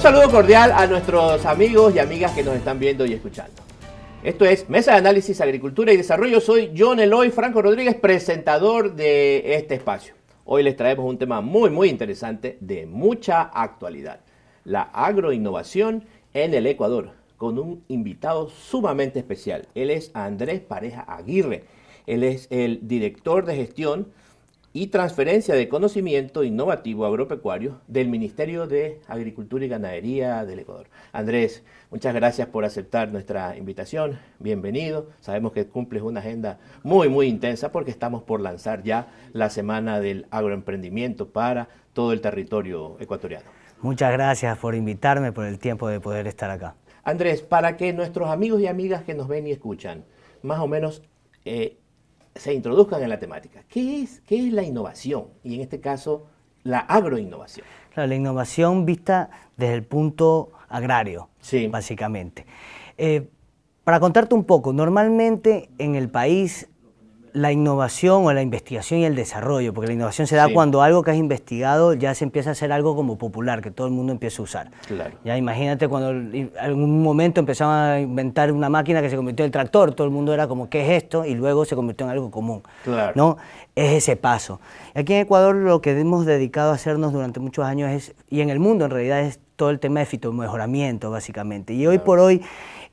Un saludo cordial a nuestros amigos y amigas que nos están viendo y escuchando. Esto es Mesa de Análisis, Agricultura y Desarrollo. Soy John Eloy Franco Rodríguez, presentador de este espacio. Hoy les traemos un tema muy, muy interesante de mucha actualidad. La agroinnovación en el Ecuador, con un invitado sumamente especial. Él es Andrés Pareja Aguirre. Él es el director de gestión y transferencia de conocimiento innovativo agropecuario del Ministerio de Agricultura y Ganadería del Ecuador. Andrés, muchas gracias por aceptar nuestra invitación. Bienvenido. Sabemos que cumples una agenda muy, muy intensa porque estamos por lanzar ya la Semana del Agroemprendimiento para todo el territorio ecuatoriano. Muchas gracias por invitarme, por el tiempo de poder estar acá. Andrés, para que nuestros amigos y amigas que nos ven y escuchan, más o menos... Eh, se introduzcan en la temática. ¿Qué es, qué es la innovación? Y en este caso, la agroinnovación. la innovación vista desde el punto agrario, sí. básicamente. Eh, para contarte un poco, normalmente en el país la innovación o la investigación y el desarrollo, porque la innovación se da cuando algo que has investigado ya se empieza a hacer algo como popular, que todo el mundo empieza a usar. Ya imagínate cuando en algún momento empezaban a inventar una máquina que se convirtió en el tractor, todo el mundo era como, ¿qué es esto? Y luego se convirtió en algo común. ¿no? Es ese paso. Aquí en Ecuador lo que hemos dedicado a hacernos durante muchos años es, y en el mundo en realidad es todo el tema de mejoramiento básicamente. Y hoy por hoy...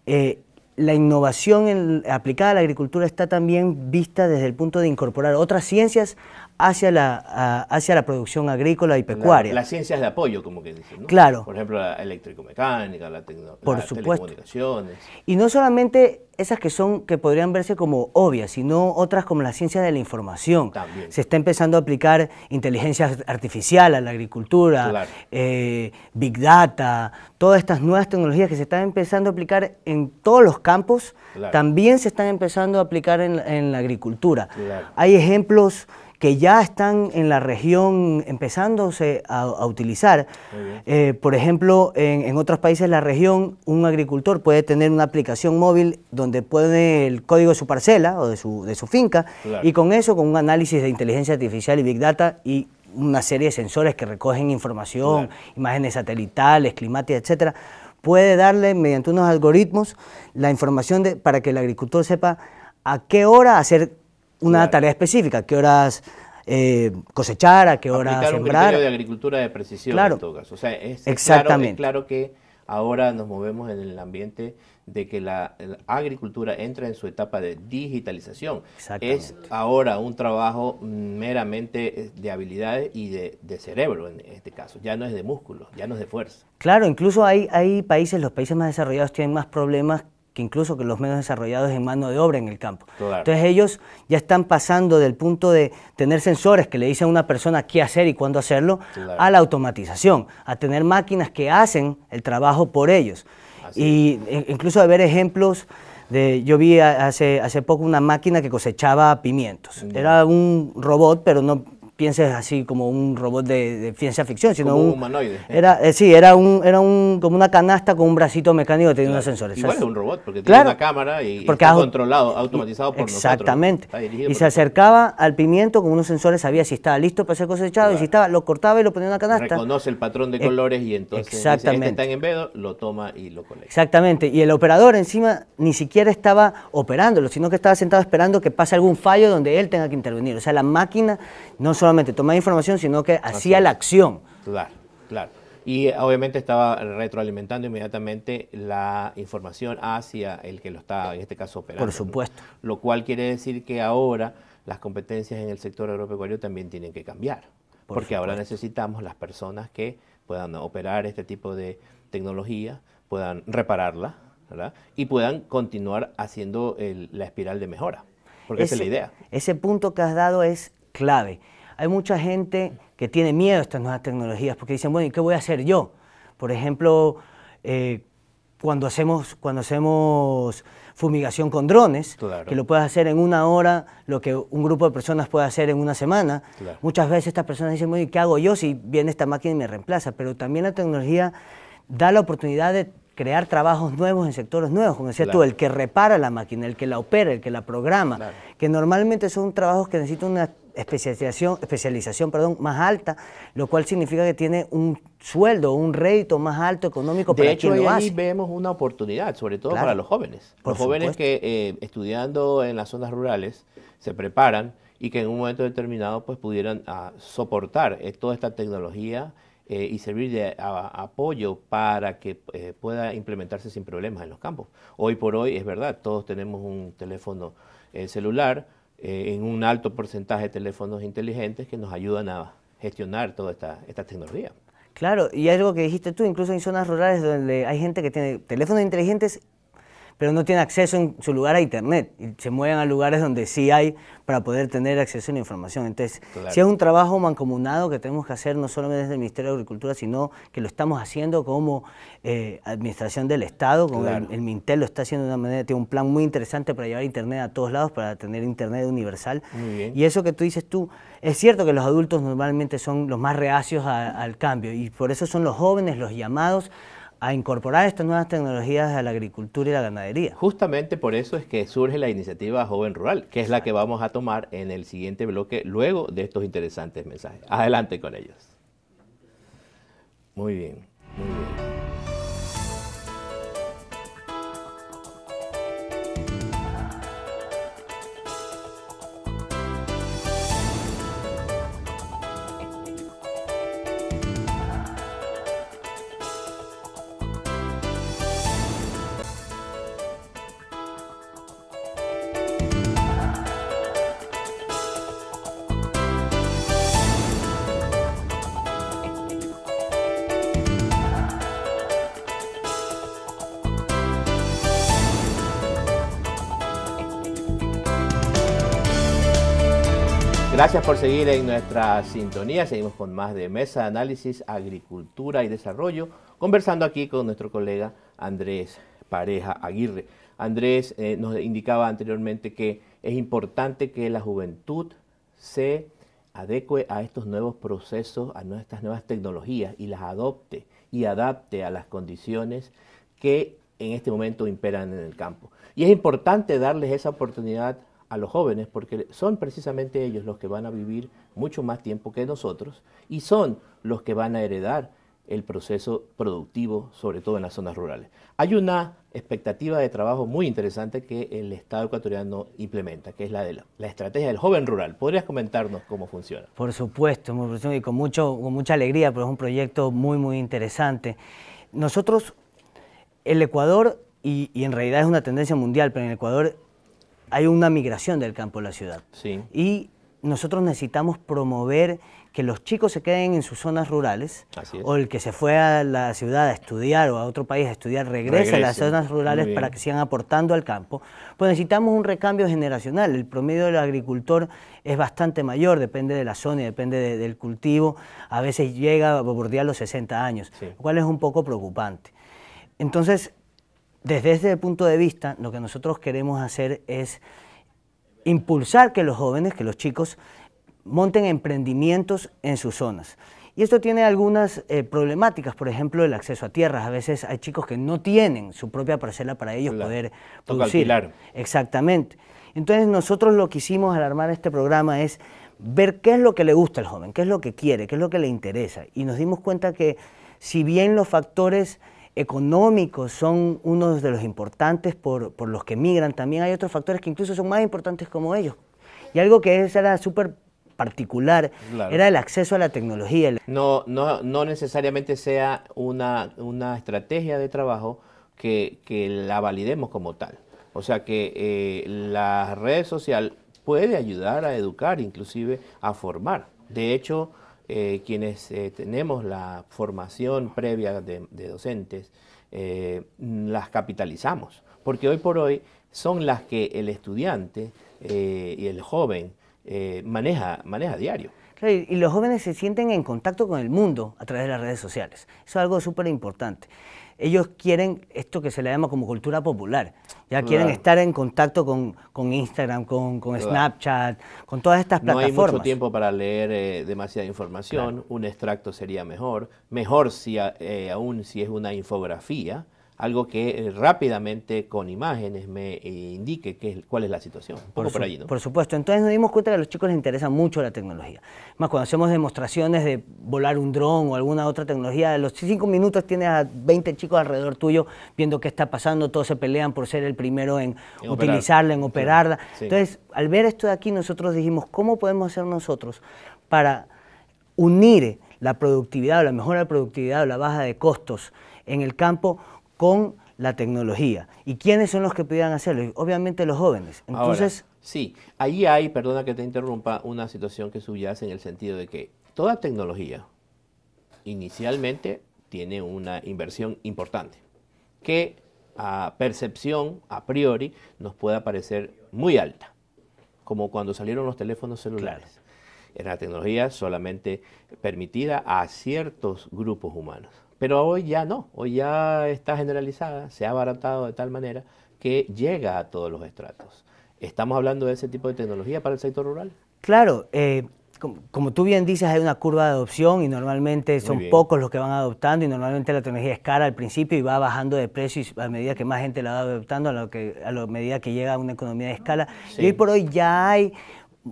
Eh, la innovación aplicada a la agricultura está también vista desde el punto de incorporar otras ciencias hacia la, hacia la producción agrícola y pecuaria. las ciencias de apoyo, como que dicen, Claro. Por ejemplo, la eléctrico-mecánica la, Por las Y no solamente esas que son, que podrían verse como obvias, sino otras como la ciencia de la información. Se está empezando a aplicar inteligencia artificial a la agricultura, eh, Big Data, todas estas nuevas tecnologías que se están empezando a aplicar en todos los campos, también se están empezando a aplicar en, en la agricultura. Hay ejemplos que ya están en la región empezándose a, utilizar. Eh, por ejemplo, en, otros países de la región, un agricultor puede tener una aplicación móvil donde pone el código de su parcela o de su, finca y con eso, con un análisis de inteligencia artificial y big data y una serie de sensores que recogen información, imágenes satelitales, climáticas, etc., puede darle mediante unos algoritmos la información de, para que el agricultor sepa a qué hora hacer una tarea específica, qué horas eh, cosechar, a qué horas Aplicar sembrar. un criterio de agricultura de precisión en todo caso. O sea, es, Exactamente. Claro, es claro que ahora nos movemos en el ambiente de que la, agricultura entra en su etapa de digitalización. Es ahora un trabajo meramente eh, de habilidades y de, cerebro en este caso, ya no es de músculo, ya no es de fuerza. Claro, incluso hay, hay países, los países más desarrollados tienen más problemas que incluso que los menos desarrollados en mano de obra en el campo. Entonces ellos ya están pasando del punto de tener sensores que le dicen a una persona qué hacer y cuándo hacerlo, a la automatización, a tener máquinas que hacen el trabajo por ellos. y eh, incluso de ver ejemplos de, yo vi hace poco una máquina que cosechaba pimientos. Era un robot, pero no pienses así como un robot de, ciencia ficción, sino un humanoide. Era, eh, sí, era un era un como una canasta con un bracito mecánico que tenía unos sensores. Igual es un robot porque tiene una cámara y porque controlado, automatizado por exactamente. nosotros. Exactamente. Y se acercaba al pimiento con unos sensores, sabía si estaba listo para ser cosechado y si estaba lo cortaba y lo ponía en una canasta. Reconoce el patrón de eh, colores y entonces este exactamente. está en lo toma y lo colecta. Exactamente, y el operador encima ni siquiera estaba operándolo, sino que estaba sentado esperando que pase algún fallo donde él tenga que intervenir. O sea, la máquina no solo solamente tomaba información, sino que hacía la acción. Claro, claro. Y obviamente estaba retroalimentando inmediatamente la información hacia el que lo está, en este caso, operando. Por supuesto. Lo cual quiere decir que ahora las competencias en el sector agropecuario también tienen que cambiar. porque ahora necesitamos las personas que puedan operar este tipo de tecnología, puedan repararla y puedan continuar haciendo la espiral de mejora. Porque esa es la idea. Ese punto que has dado es clave. Hay mucha gente que tiene miedo a estas nuevas tecnologías porque dicen, bueno, ¿y qué voy a hacer yo? Por ejemplo, eh, cuando, hacemos, cuando hacemos fumigación con drones, que lo puedes hacer en una hora, lo que un grupo de personas puede hacer en una semana. Muchas veces estas personas dicen, bueno, ¿y qué hago yo si viene esta máquina y me reemplaza? Pero también la tecnología da la oportunidad de crear trabajos nuevos en sectores nuevos, como decías tú, el que repara la máquina, el que la opera, el que la programa, que normalmente son trabajos que necesitan una especialización, especialización perdón, más alta, lo cual significa que tiene un sueldo, un rédito más alto económico para quien lo hace. ahí vemos una oportunidad, sobre todo para los jóvenes. Los jóvenes que eh, estudiando en las zonas rurales se preparan y que en un momento determinado pues pudieran ah, soportar eh, toda esta tecnología eh, y servir de apoyo para que pueda implementarse sin problemas en los campos. Hoy por hoy es verdad, todos tenemos un teléfono celular, eh, en un alto porcentaje de teléfonos inteligentes que nos ayudan a gestionar toda esta, esta tecnología. Claro, y algo que dijiste tú, incluso en zonas rurales donde hay gente que tiene teléfonos inteligentes pero no tiene acceso en su lugar a Internet y se mueven a lugares donde sí hay para poder tener acceso a la información. Entonces, si es un trabajo mancomunado que tenemos que hacer no solamente desde el Ministerio de Agricultura, sino que lo estamos haciendo como eh, Administración del Estado, como el, Mintel lo está haciendo de una manera, tiene un plan muy interesante para llevar Internet a todos lados, para tener Internet universal. Y eso que tú dices tú, es cierto que los adultos normalmente son los más reacios al cambio y por eso son los jóvenes los llamados a incorporar estas nuevas tecnologías a la agricultura y la ganadería. Justamente por eso es que surge la iniciativa Joven Rural, que es la que vamos a tomar en el siguiente bloque luego de estos interesantes mensajes. Adelante con ellos. Muy bien, bien. Gracias por seguir en nuestra sintonía. Seguimos con más de Mesa Análisis, Agricultura y Desarrollo, conversando aquí con nuestro colega Andrés Pareja Aguirre. Andrés eh, nos indicaba anteriormente que es importante que la juventud se adecue a estos nuevos procesos, a nuestras nuevas tecnologías y las adopte y adapte a las condiciones que en este momento imperan en el campo. Y es importante darles esa oportunidad a los jóvenes, porque son precisamente ellos los que van a vivir mucho más tiempo que nosotros y son los que van a heredar el proceso productivo, sobre todo en las zonas rurales. Hay una expectativa de trabajo muy interesante que el Estado ecuatoriano implementa, que es la de la, estrategia del joven rural. ¿Podrías comentarnos cómo funciona? Por supuesto, y con, mucho, con mucha alegría, porque es un proyecto muy, muy interesante. Nosotros, el Ecuador, y, y en realidad es una tendencia mundial, pero en el Ecuador hay una migración del campo a la ciudad. Y nosotros necesitamos promover que los chicos se queden en sus zonas rurales o el que se fue a la ciudad a estudiar o a otro país a estudiar regrese, a las zonas rurales para que sigan aportando al campo. Pues necesitamos un recambio generacional. El promedio del agricultor es bastante mayor, depende de la zona y depende del cultivo. A veces llega a bordear los 60 años, lo cual es un poco preocupante. Entonces, desde ese punto de vista, lo que nosotros queremos hacer es impulsar que los jóvenes, que los chicos, monten emprendimientos en sus zonas. Y esto tiene algunas eh, problemáticas, por ejemplo, el acceso a tierras. A veces hay chicos que no tienen su propia parcela para ellos poder producir. Exactamente. Entonces nosotros lo que hicimos al armar este programa es ver qué es lo que le gusta al joven, qué es lo que quiere, qué es lo que le interesa. Y nos dimos cuenta que si bien los factores económicos son unos de los importantes por, los que migran. También hay otros factores que incluso son más importantes como ellos. Y algo que era súper particular era el acceso a la tecnología. No, no, no necesariamente sea una, una estrategia de trabajo que, la validemos como tal. O sea que eh, la red social puede ayudar a educar, inclusive a formar. De hecho, eh, quienes eh, tenemos la formación previa de, docentes, eh, las capitalizamos, porque hoy por hoy son las que el estudiante y el joven maneja, maneja diario. Y los jóvenes se sienten en contacto con el mundo a través de las redes sociales. Eso es algo súper importante. Ellos quieren esto que se le llama como cultura popular. Ya quieren estar en contacto con, con Instagram, con, Snapchat, con todas estas plataformas. No hay mucho tiempo para leer eh, demasiada información. Un extracto sería mejor. Mejor si eh, aún si es una infografía algo que eh, rápidamente con imágenes me eh, indique qué, cuál es la situación. por, su, por, supuesto, entonces nos dimos cuenta que a los chicos les interesa mucho la tecnología. Más cuando hacemos demostraciones de volar un dron o alguna otra tecnología, de los cinco minutos tienes a 20 chicos alrededor tuyo viendo qué está pasando, todos se pelean por ser el primero en, utilizarla, en operarla. Entonces, al ver esto de aquí, nosotros dijimos, ¿cómo podemos hacer nosotros para unir la productividad o la mejora de productividad o la baja de costos en el campo? con la tecnología. ¿Y quiénes son los que pudieran hacerlo? Obviamente los jóvenes. Entonces... sí, ahí hay, perdona que te interrumpa, una situación que subyace en el sentido de que toda tecnología inicialmente tiene una inversión importante, que a percepción, a priori, nos puede parecer muy alta, como cuando salieron los teléfonos celulares. Era tecnología solamente permitida a ciertos grupos humanos pero hoy ya no, hoy ya está generalizada, se ha abaratado de tal manera que llega a todos los estratos. ¿Estamos hablando de ese tipo de tecnología para el sector rural? Claro, eh, como, tú bien dices, hay una curva de adopción y normalmente son pocos los que van adoptando y normalmente la tecnología es cara al principio y va bajando de precio a medida que más gente la va adoptando, a, lo que, a medida que llega a una economía de escala. Y hoy por hoy ya hay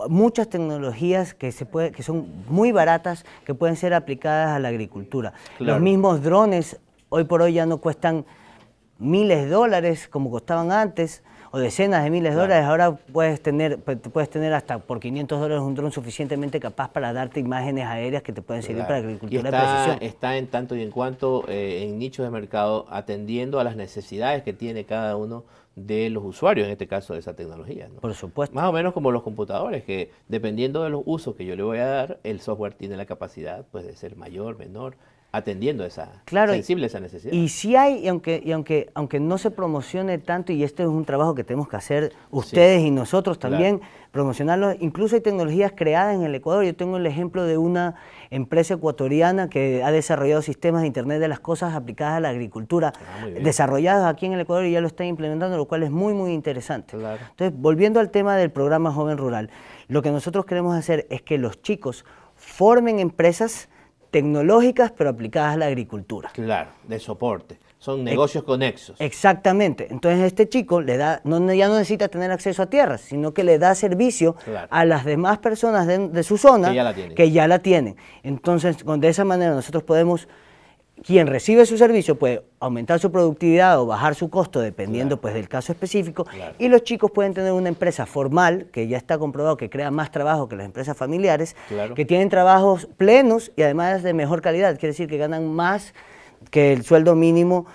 muchas tecnologías que, se puede, que son muy baratas, que pueden ser aplicadas a la agricultura. Los mismos drones hoy por hoy ya no cuestan miles de dólares como costaban antes o decenas de miles de dólares, ahora puedes tener, pues, puedes tener hasta por 500 dólares un dron suficientemente capaz para darte imágenes aéreas que te pueden servir para agricultura de precisión. Está en tanto y en cuanto eh, en nichos de mercado atendiendo a las necesidades que tiene cada uno de los usuarios, en este caso, de esa tecnología. Por supuesto. Más o menos como los computadores, que dependiendo de los usos que yo le voy a dar, el software tiene la capacidad pues, de ser mayor, menor, atendiendo esa sensible necesidad. Y si hay, y aunque, y aunque, aunque no se promocione tanto, y este es un trabajo que tenemos que hacer ustedes y nosotros también, promocionarlo, incluso hay tecnologías creadas en el Ecuador. Yo tengo el ejemplo de una empresa ecuatoriana que ha desarrollado sistemas de Internet de las cosas aplicadas a la agricultura, ah, desarrollados aquí en el Ecuador y ya lo están implementando, lo cual es muy, muy interesante. Entonces, volviendo al tema del programa Joven Rural, lo que nosotros queremos hacer es que los chicos formen empresas, tecnológicas pero aplicadas a la agricultura. Claro, de soporte. Son negocios conexos. Exactamente. Entonces este chico le da, no, ya no necesita tener acceso a tierras, sino que le da servicio a las demás personas de, su zona que ya, la tienen. Entonces, de esa manera nosotros podemos quien recibe su servicio puede aumentar su productividad o bajar su costo dependiendo pues del caso específico y los chicos pueden tener una empresa formal que ya está comprobado que crea más trabajo que las empresas familiares que tienen trabajos plenos y además de mejor calidad quiere decir que ganan más que el sueldo mínimo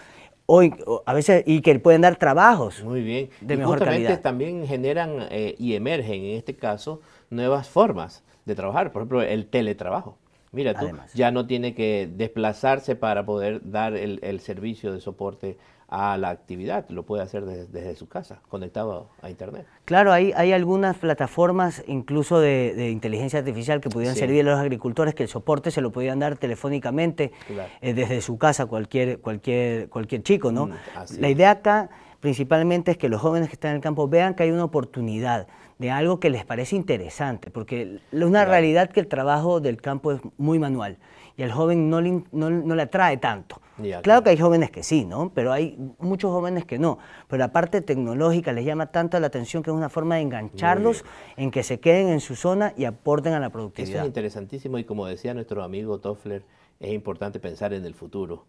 hoy a veces y que pueden dar trabajos muy bien de mejor calidad también generan eh, y emergen en este caso nuevas formas de trabajar por ejemplo el teletrabajo Mira, tú ya no tiene que desplazarse para poder dar el, servicio de soporte a la actividad, lo puede hacer desde, su casa, conectado a Internet. Claro, hay, algunas plataformas incluso de, inteligencia artificial que pudieran servir a los agricultores, que el soporte se lo podían dar telefónicamente eh, desde su casa cualquier, cualquier, cualquier chico, ¿no? Mm, la idea acá principalmente es que los jóvenes que están en el campo vean que hay una oportunidad de algo que les parece interesante, porque es una realidad que el trabajo del campo es muy manual y al joven no le, no, le atrae tanto. claro, que hay jóvenes que sí, ¿no? Pero hay muchos jóvenes que no. Pero la parte tecnológica les llama tanto la atención que es una forma de engancharlos en que se queden en su zona y aporten a la productividad. es interesantísimo y como decía nuestro amigo Toffler, es importante pensar en el futuro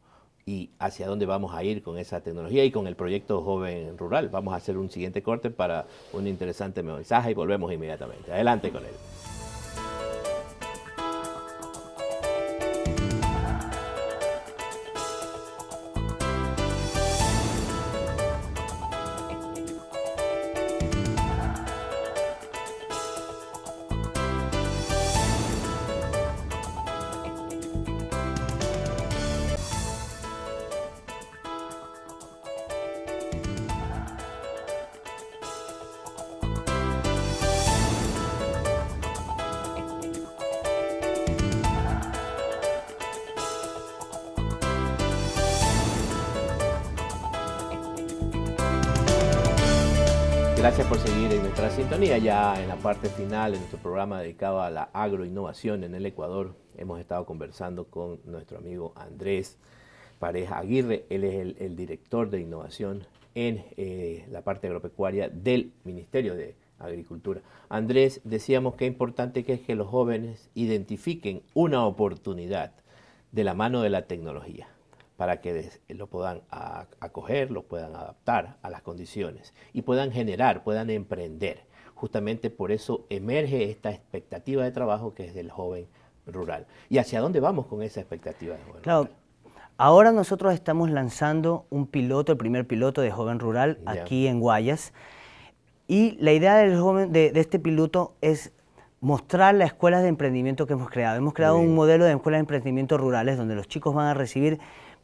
y hacia dónde vamos a ir con esa tecnología y con el proyecto Joven Rural. Vamos a hacer un siguiente corte para un interesante mensaje y volvemos inmediatamente. Adelante con él. Gracias por seguir en nuestra sintonía. Ya en la parte final de nuestro programa dedicado a la agroinnovación en el Ecuador, hemos estado conversando con nuestro amigo Andrés Pareja Aguirre. Él es el, director de innovación en eh, la parte agropecuaria del Ministerio de Agricultura. Andrés, decíamos que es importante que es que los jóvenes identifiquen una oportunidad de la mano de la tecnología para que lo puedan acoger, lo puedan adaptar a las condiciones y puedan generar, puedan emprender. Justamente por eso emerge esta expectativa de trabajo que es del joven rural. ¿Y hacia dónde vamos con esa expectativa de joven claro. Ahora nosotros estamos lanzando un piloto, el primer piloto de joven rural aquí en Guayas. Y la idea de este piloto es mostrar las escuelas de emprendimiento que hemos creado. Hemos creado un modelo de escuelas de emprendimiento rurales donde los chicos van a recibir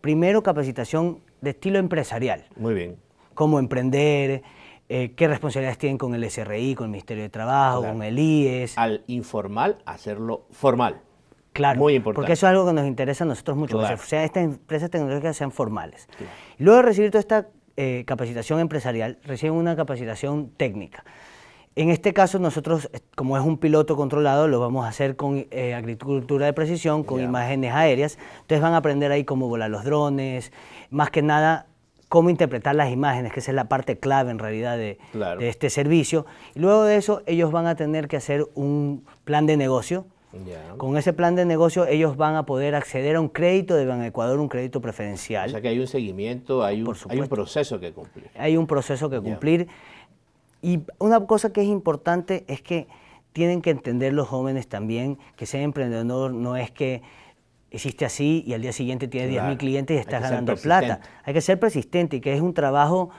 Primero, capacitación de estilo empresarial. Muy bien. Cómo emprender, eh, qué responsabilidades tienen con el SRI, con el Ministerio de Trabajo, con el IES. Al informal, hacerlo formal. Claro, Muy importante. porque eso es algo que nos interesa a nosotros mucho, O sea, estas empresas tecnológicas sean formales. Luego de recibir toda esta eh, capacitación empresarial, reciben una capacitación técnica. En este caso nosotros, eh, como es un piloto controlado, lo vamos a hacer con eh, agricultura de precisión, con imágenes aéreas. Entonces van a aprender ahí cómo volar los drones, más que nada cómo interpretar las imágenes, que esa es la parte clave en realidad de, este servicio. Y luego de eso ellos van a tener que hacer un plan de negocio. Con ese plan de negocio ellos van a poder acceder a un crédito de Ban Ecuador, un crédito preferencial. O sea que hay un seguimiento, hay un, un proceso que cumplir. Hay un proceso que cumplir. Y una cosa que es importante es que tienen que entender los jóvenes también que ser emprendedor no es que hiciste así y al día siguiente tienes 10.000 clientes y estás ganando plata. Hay que ser persistente y que es un trabajo,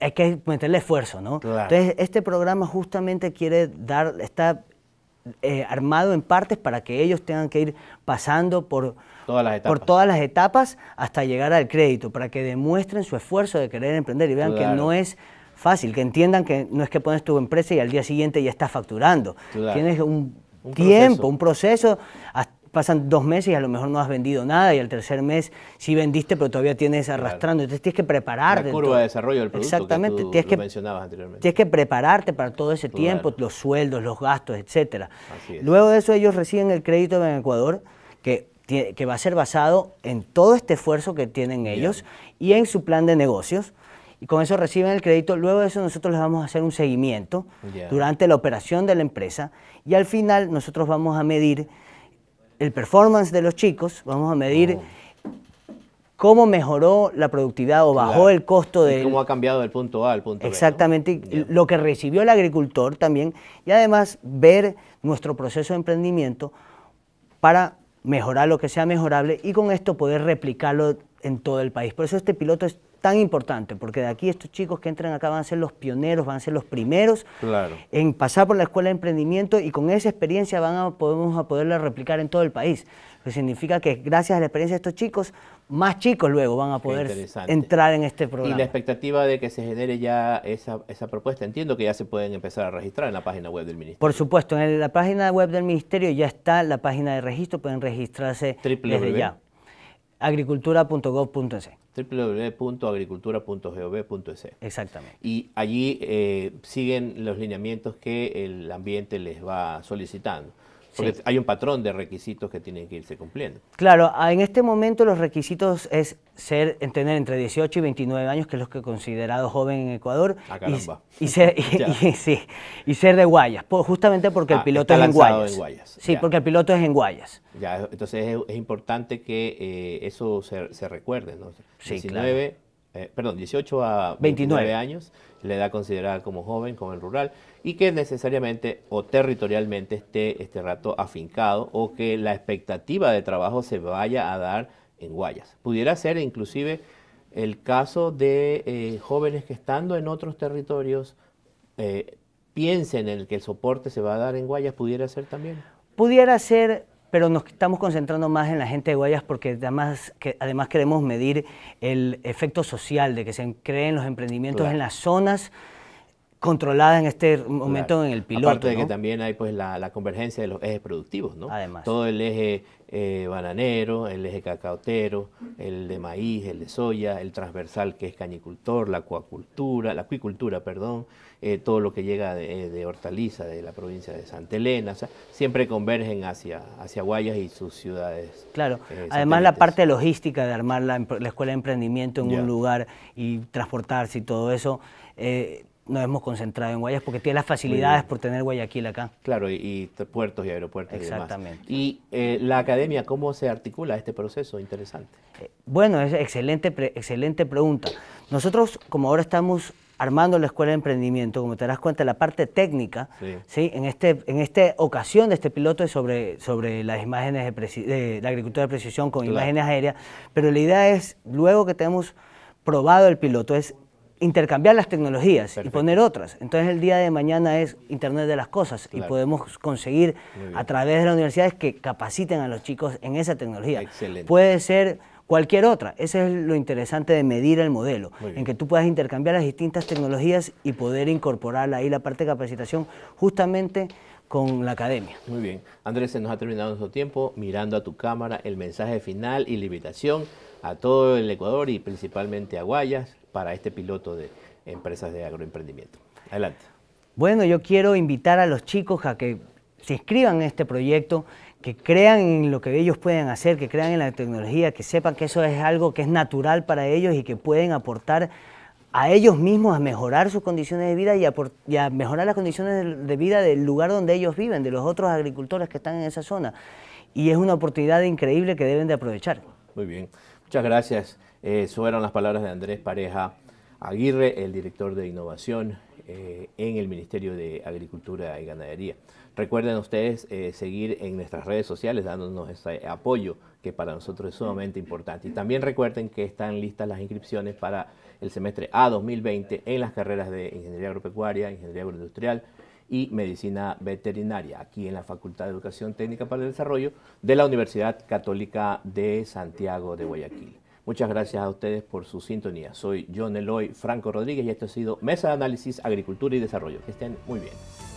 hay que meterle esfuerzo, ¿no? Entonces, este programa justamente quiere dar, está eh, armado en partes para que ellos tengan que ir pasando por todas, las etapas. por todas las etapas hasta llegar al crédito, para que demuestren su esfuerzo de querer emprender y vean que no es fácil, que entiendan que no es que pones tu empresa y al día siguiente ya estás facturando. Tienes un, tiempo, un proceso, pasan dos meses y a lo mejor no has vendido nada y al tercer mes sí vendiste pero todavía tienes arrastrando. Entonces tienes que prepararte. La curva de desarrollo del producto Exactamente. Que tú tienes, que, anteriormente. tienes que prepararte para todo ese tiempo, los sueldos, los gastos, etcétera. Luego de eso ellos reciben el crédito en Ecuador que que va a ser basado en todo este esfuerzo que tienen ellos y en su plan de negocios y con eso reciben el crédito. Luego de eso nosotros les vamos a hacer un seguimiento durante la operación de la empresa y al final nosotros vamos a medir el performance de los chicos, vamos a medir cómo mejoró la productividad o bajó el costo de... Cómo ha cambiado del punto A al punto B. Exactamente, lo que recibió el agricultor también y además ver nuestro proceso de emprendimiento para mejorar lo que sea mejorable y con esto poder replicarlo en todo el país. Por eso este piloto es tan importante, porque de aquí estos chicos que entran acá van a ser los pioneros, van a ser los primeros en pasar por la escuela de emprendimiento y con esa experiencia van a, podemos a poderla replicar en todo el país. Lo que significa que gracias a la experiencia de estos chicos, más chicos luego van a poder entrar en este programa. Y la expectativa de que se genere ya esa, propuesta, entiendo que ya se pueden empezar a registrar en la página web del Ministerio. Por supuesto, en la página web del Ministerio ya está la página de registro, pueden registrarse desde ya agricultura.gov.es. www.agricultura.gov.es. Exactamente. Y allí eh, siguen los lineamientos que el ambiente les va solicitando. Porque hay un patrón de requisitos que tienen que irse cumpliendo. Claro, en este momento los requisitos es ser, tener entre 18 y 29 años, que es lo que he considerado joven en Ecuador. Ah, y, y, ser, de Guayas, justamente porque el ah, piloto es en Guayas. Sí, porque el piloto es en Guayas. Ya, entonces es, importante que eh, eso se, recuerde, ¿no? Sí, eh, perdón, 18 a 29. años, la edad considerada como joven, como el rural, y que necesariamente o territorialmente esté este rato afincado o que la expectativa de trabajo se vaya a dar en Guayas. Pudiera ser inclusive el caso de eh, jóvenes que estando en otros territorios eh, piensen en el que el soporte se va a dar en Guayas, pudiera ser también. Pudiera ser pero nos estamos concentrando más en la gente de Guayas porque además, que, además queremos medir el efecto social de que se creen los emprendimientos en las zonas controlada en este momento en el piloto. Aparte de que también hay pues la, convergencia de los ejes productivos, ¿no? Además. Todo el eje eh, bananero, el eje cacautero, el de maíz, el de soya, el transversal que es cañicultor, la acuacultura, la acuicultura, perdón, eh, todo lo que llega eh, de, hortaliza de la provincia de Santa Elena, siempre convergen hacia, hacia Guayas y sus ciudades. Claro, además la parte logística de armar la, escuela de emprendimiento en un lugar y transportarse y todo eso nos hemos concentrado en Guayas porque tiene las facilidades por tener Guayaquil acá. Claro, y, puertos y aeropuertos. Exactamente. Y, y eh, la academia, ¿cómo se articula este proceso? Interesante. Eh, bueno, es excelente, excelente pregunta. Nosotros, como ahora estamos armando la escuela de emprendimiento, como te darás cuenta, la parte técnica, sí. En, este, en esta ocasión de este piloto es sobre, sobre las imágenes de, la agricultura de precisión con imágenes aéreas, pero la idea es, luego que tenemos probado el piloto, es intercambiar las tecnologías y poner otras. Entonces el día de mañana es Internet de las Cosas y podemos conseguir a través de las universidades que capaciten a los chicos en esa tecnología. Puede ser cualquier otra. Ese es lo interesante de medir el modelo, en que tú puedas intercambiar las distintas tecnologías y poder incorporar ahí la parte de capacitación justamente con la academia. Muy bien. Andrés, se nos ha terminado nuestro tiempo mirando a tu cámara el mensaje final y limitación a todo el Ecuador y principalmente a Guayas para este piloto de empresas de agroemprendimiento. Adelante. Bueno, yo quiero invitar a los chicos a que se inscriban en este proyecto, que crean en lo que ellos pueden hacer, que crean en la tecnología, que sepan que eso es algo que es natural para ellos y que pueden aportar a ellos mismos a mejorar sus condiciones de vida y a, mejorar las condiciones de vida del lugar donde ellos viven, de los otros agricultores que están en esa zona. Y es una oportunidad increíble que deben de aprovechar. Muy bien. Muchas gracias. Eh, fueron las palabras de Andrés Pareja Aguirre, el director de innovación eh, en el Ministerio de Agricultura y Ganadería. Recuerden ustedes eh, seguir en nuestras redes sociales dándonos ese apoyo que para nosotros es sumamente importante. Y también recuerden que están listas las inscripciones para el semestre A 2020 en las carreras de Ingeniería Agropecuaria, Ingeniería Agroindustrial, y Medicina Veterinaria, aquí en la Facultad de Educación Técnica para el Desarrollo de la Universidad Católica de Santiago de Guayaquil. Muchas gracias a ustedes por su sintonía. Soy John Eloy Franco Rodríguez y esto ha sido Mesa de Análisis, Agricultura y Desarrollo. Que estén muy bien.